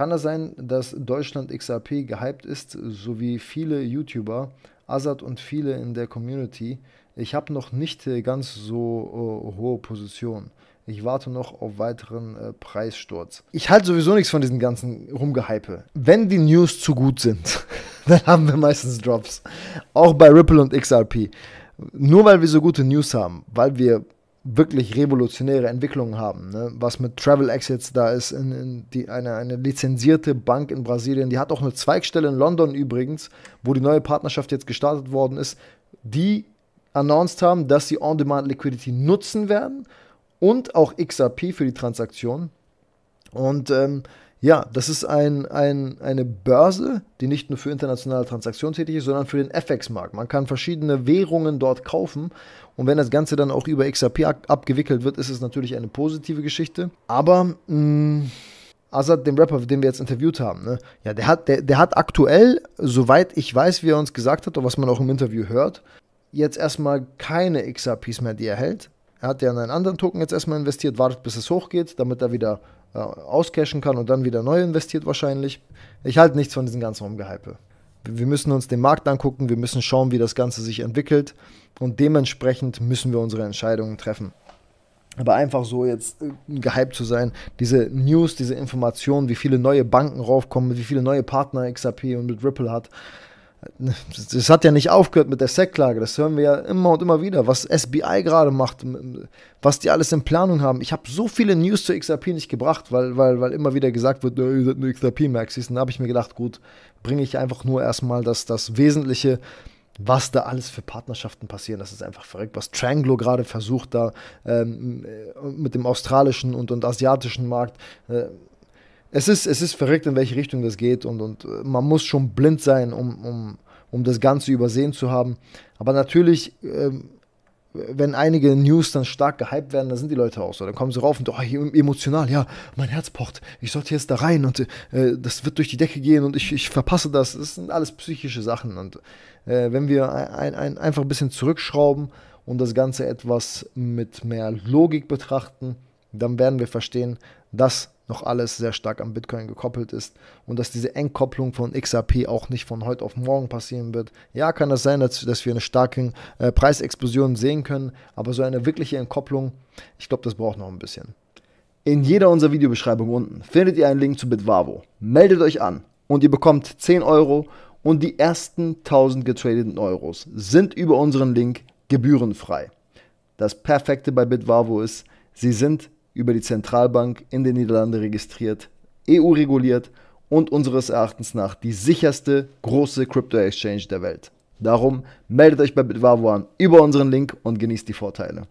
Kann es sein, dass Deutschland XRP gehypt ist, so wie viele YouTuber, Azad und viele in der Community? Ich habe noch nicht äh, ganz so äh, hohe Position. Ich warte noch auf weiteren äh, Preissturz. Ich halte sowieso nichts von diesen ganzen Rumgehype. Wenn die News zu gut sind, dann haben wir meistens Drops. Auch bei Ripple und XRP. Nur weil wir so gute News haben, weil wir wirklich revolutionäre Entwicklungen haben. Ne? Was mit Travel Exits da ist, in, in die, eine, eine lizenzierte Bank in Brasilien, die hat auch eine Zweigstelle in London übrigens, wo die neue Partnerschaft jetzt gestartet worden ist, die announced haben, dass sie On-Demand Liquidity nutzen werden und auch XRP für die Transaktion. Und ähm, ja, das ist ein, ein, eine Börse, die nicht nur für internationale Transaktionen tätig ist, sondern für den FX-Markt. Man kann verschiedene Währungen dort kaufen und wenn das Ganze dann auch über XRP abgewickelt wird, ist es natürlich eine positive Geschichte. Aber mh, mm, Azad, den Rapper, den wir jetzt interviewt haben, ne? ja, der hat, der, der hat aktuell, soweit ich weiß, wie er uns gesagt hat und was man auch im Interview hört, jetzt erstmal keine XRPs mehr, die er hält. Er hat ja in einen anderen Token jetzt erstmal investiert, wartet bis es hochgeht, damit er wieder äh, auscashen kann und dann wieder neu investiert wahrscheinlich. Ich halte nichts von diesem ganzen Umgehype. Wir müssen uns den Markt angucken, wir müssen schauen, wie das Ganze sich entwickelt und dementsprechend müssen wir unsere Entscheidungen treffen. Aber einfach so jetzt äh, gehypt zu sein, diese News, diese Informationen, wie viele neue Banken raufkommen, wie viele neue Partner XRP und mit Ripple hat, das hat ja nicht aufgehört mit der SEC-Klage. Das hören wir ja immer und immer wieder, was SBI gerade macht, was die alles in Planung haben. Ich habe so viele News zu XRP nicht gebracht, weil, weil, weil immer wieder gesagt wird, ihr seid eine XRP-Maxis. Und da habe ich mir gedacht, gut, bringe ich einfach nur erstmal das, das Wesentliche, was da alles für Partnerschaften passieren. Das ist einfach verrückt, was Tranglo gerade versucht da ähm, äh, mit dem australischen und, und asiatischen Markt. Äh, es ist, es ist verrückt, in welche Richtung das geht und, und äh, man muss schon blind sein, um, um, um das Ganze übersehen zu haben. Aber natürlich, ähm, wenn einige News dann stark gehypt werden, dann sind die Leute auch so. Dann kommen sie rauf und oh, emotional, ja, mein Herz pocht, ich sollte jetzt da rein und äh, das wird durch die Decke gehen und ich, ich verpasse das. Das sind alles psychische Sachen. Und äh, wenn wir ein, ein, einfach ein bisschen zurückschrauben und das Ganze etwas mit mehr Logik betrachten, dann werden wir verstehen, dass noch alles sehr stark an Bitcoin gekoppelt ist und dass diese Entkopplung von XRP auch nicht von heute auf morgen passieren wird. Ja, kann das sein, dass, dass, wir eine starke äh, Preisexplosion sehen können, aber so eine wirkliche Entkopplung, ich glaube, das braucht noch ein bisschen. In jeder unserer Videobeschreibung unten findet ihr einen Link zu Bitwavo. Meldet euch an und ihr bekommt 10 Euro und die ersten 1000 getradeten Euros sind über unseren Link gebührenfrei. Das Perfekte bei Bitwavo ist, sie sind über die Zentralbank in den Niederlanden registriert, EU-reguliert und unseres Erachtens nach die sicherste große Crypto-Exchange der Welt. Darum meldet euch bei Bitwavo an über unseren Link und genießt die Vorteile.